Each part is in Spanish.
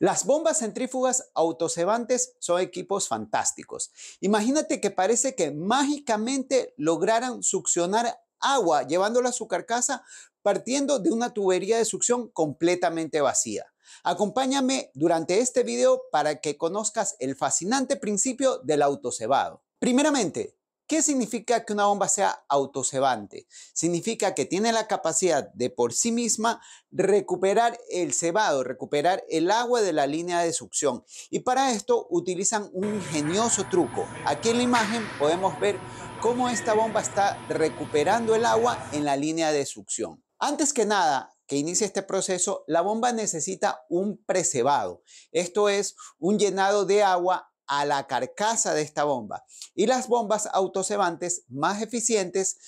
Las bombas centrífugas autocebantes son equipos fantásticos. Imagínate que parece que mágicamente lograran succionar agua llevándola a su carcasa partiendo de una tubería de succión completamente vacía. Acompáñame durante este video para que conozcas el fascinante principio del autocebado. Primeramente, ¿Qué significa que una bomba sea autocebante? Significa que tiene la capacidad de por sí misma recuperar el cebado, recuperar el agua de la línea de succión. Y para esto utilizan un ingenioso truco. Aquí en la imagen podemos ver cómo esta bomba está recuperando el agua en la línea de succión. Antes que nada, que inicie este proceso, la bomba necesita un precebado. Esto es un llenado de agua la carcasa de esta bomba. Y las bombas autocebantes más eficientes,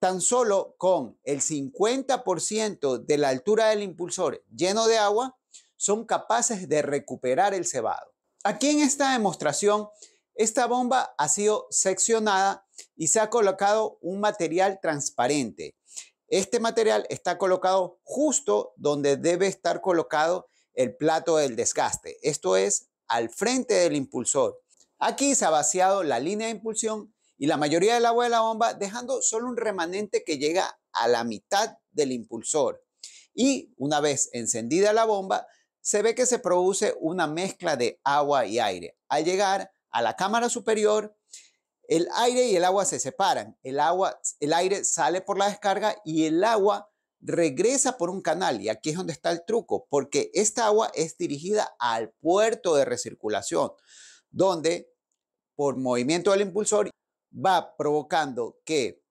tan solo con el 50% de la altura del impulsor lleno de agua, son capaces de recuperar el cebado. Aquí en esta demostración, esta bomba ha sido seccionada y se ha colocado un material transparente. Este material está colocado justo donde debe estar colocado el plato del desgaste. Esto es al frente del impulsor. Aquí se ha vaciado la línea de impulsión y la mayoría del agua de la bomba, dejando solo un remanente que llega a la mitad del impulsor. Y una vez encendida la bomba, se ve que se produce una mezcla de agua y aire. Al llegar a la cámara superior, el aire y el agua se separan. El, agua, el aire sale por la descarga y el agua regresa por un canal y aquí es donde está el truco, porque esta agua es dirigida al puerto de recirculación, donde por movimiento del impulsor va provocando que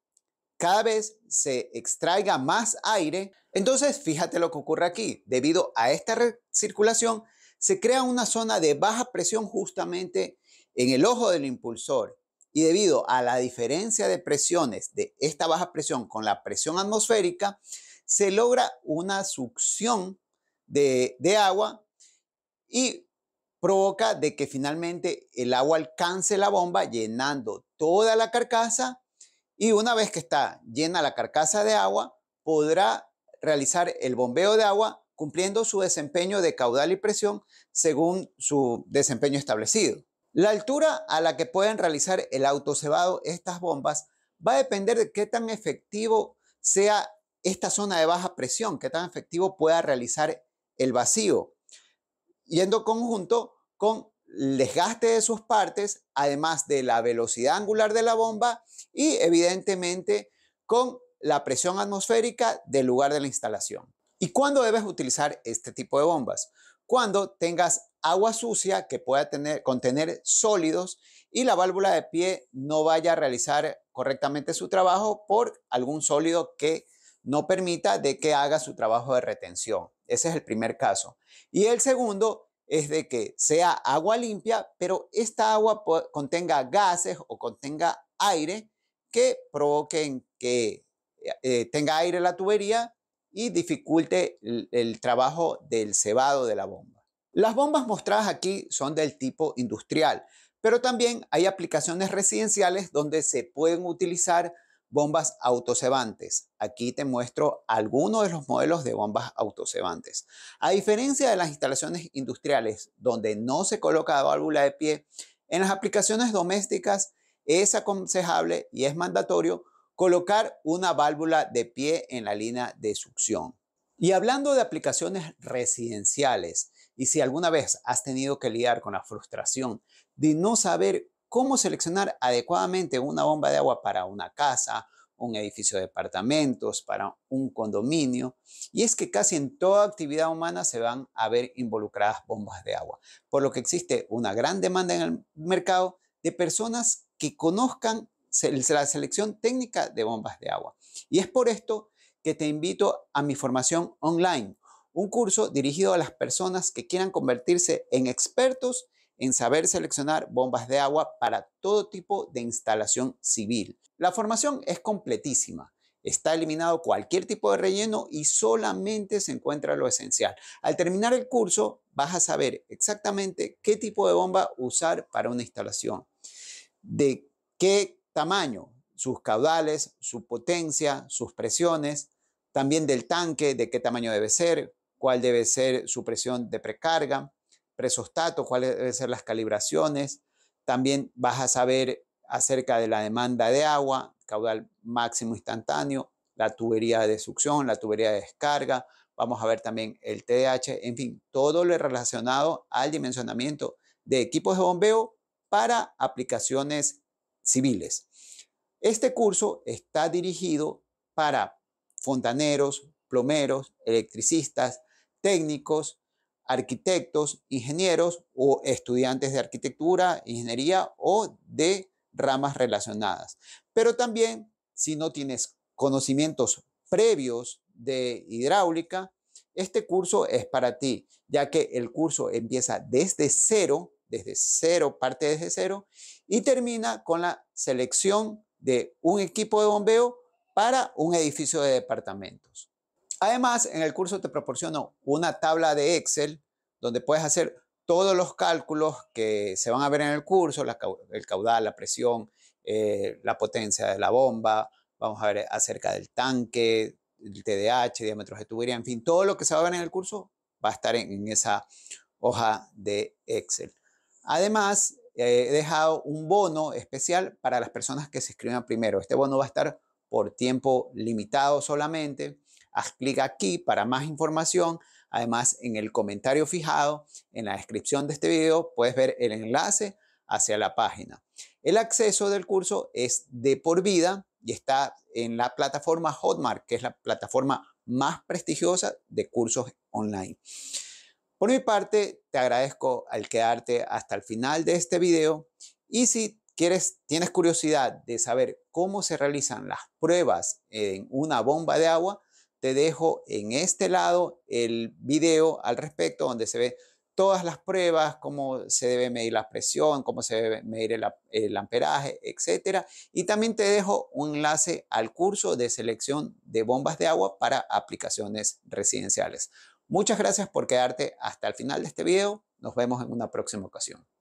cada vez se extraiga más aire. Entonces, fíjate lo que ocurre aquí. Debido a esta recirculación, se crea una zona de baja presión justamente en el ojo del impulsor. Y debido a la diferencia de presiones de esta baja presión con la presión atmosférica, se logra una succión de, agua y provoca de que finalmente el agua alcance la bomba llenando toda la carcasa y una vez que está llena la carcasa de agua, podrá realizar el bombeo de agua cumpliendo su desempeño de caudal y presión según su desempeño establecido. La altura a la que pueden realizar el autocebado estas bombas va a depender de qué tan efectivo sea esta zona de baja presión, qué tan efectivo pueda realizar el vacío, yendo conjunto con el desgaste de sus partes, además de la velocidad angular de la bomba y evidentemente con la presión atmosférica del lugar de la instalación. ¿Y cuándo debes utilizar este tipo de bombas? Cuando tengas agua sucia que pueda tener, contener sólidos y la válvula de pie no vaya a realizar correctamente su trabajo por algún sólido que no permita de que haga su trabajo de retención. Ese es el primer caso. Y el segundo es de que sea agua limpia, pero esta agua contenga gases o contenga aire que provoquen que eh, eh, tenga aire la tubería y dificulte el trabajo del cebado de la bomba. Las bombas mostradas aquí son del tipo industrial, pero también hay aplicaciones residenciales donde se pueden utilizar bombas autocebantes. Aquí te muestro algunos de los modelos de bombas autocebantes. A diferencia de las instalaciones industriales donde no se coloca válvula de pie, en las aplicaciones domésticas es aconsejable y es mandatorio colocar una válvula de pie en la línea de succión. Y hablando de aplicaciones residenciales, y si alguna vez has tenido que lidiar con la frustración de no saber cómo seleccionar adecuadamente una bomba de agua para una casa, un edificio de departamentos, para un condominio. Y es que casi en toda actividad humana se van a ver involucradas bombas de agua, por lo que existe una gran demanda en el mercado de personas que conozcan la selección técnica de bombas de agua. Y es por esto que te invito a mi formación online, un curso dirigido a las personas que quieran convertirse en expertos en saber seleccionar bombas de agua para todo tipo de instalación civil. La formación es completísima. Está eliminado cualquier tipo de relleno y solamente se encuentra lo esencial. Al terminar el curso, vas a saber exactamente qué tipo de bomba usar para una instalación, de qué tamaño, sus caudales, su potencia, sus presiones, también del tanque, de qué tamaño debe ser, cuál debe ser su presión de precarga, presostato, cuáles deben ser las calibraciones. También vas a saber acerca de la demanda de agua, caudal máximo instantáneo, la tubería de succión, la tubería de descarga. Vamos a ver también el TDH, en fin, todo lo relacionado al dimensionamiento de equipos de bombeo para aplicaciones civiles. Este curso está dirigido para fontaneros, plomeros, electricistas, técnicos, arquitectos, ingenieros o estudiantes de arquitectura, ingeniería o de ramas relacionadas. Pero también, si no tienes conocimientos previos de hidráulica, este curso es para ti, ya que el curso empieza desde cero, desde cero, parte desde cero, y termina con la selección de un equipo de bombeo para un edificio de departamentos. Además, en el curso te proporciono una tabla de Excel donde puedes hacer todos los cálculos que se van a ver en el curso, el caudal, la presión, eh, la potencia de la bomba, vamos a ver acerca del tanque, el TDH, diámetros de tubería, en fin, todo lo que se va a ver en el curso va a estar en, esa hoja de Excel. Además, eh, he dejado un bono especial para las personas que se inscriban primero. Este bono va a estar por tiempo limitado solamente Haz clic aquí para más información. Además, en el comentario fijado, en la descripción de este video, puedes ver el enlace hacia la página. El acceso del curso es de por vida y está en la plataforma Hotmart, que es la plataforma más prestigiosa de cursos online. Por mi parte, te agradezco al quedarte hasta el final de este video y si quieres, tienes curiosidad de saber cómo se realizan las pruebas en una bomba de agua, te dejo en este lado el video al respecto donde se ve todas las pruebas, cómo se debe medir la presión, cómo se debe medir el, el amperaje, etc. Y también te dejo un enlace al curso de selección de bombas de agua para aplicaciones residenciales. Muchas gracias por quedarte hasta el final de este video. Nos vemos en una próxima ocasión.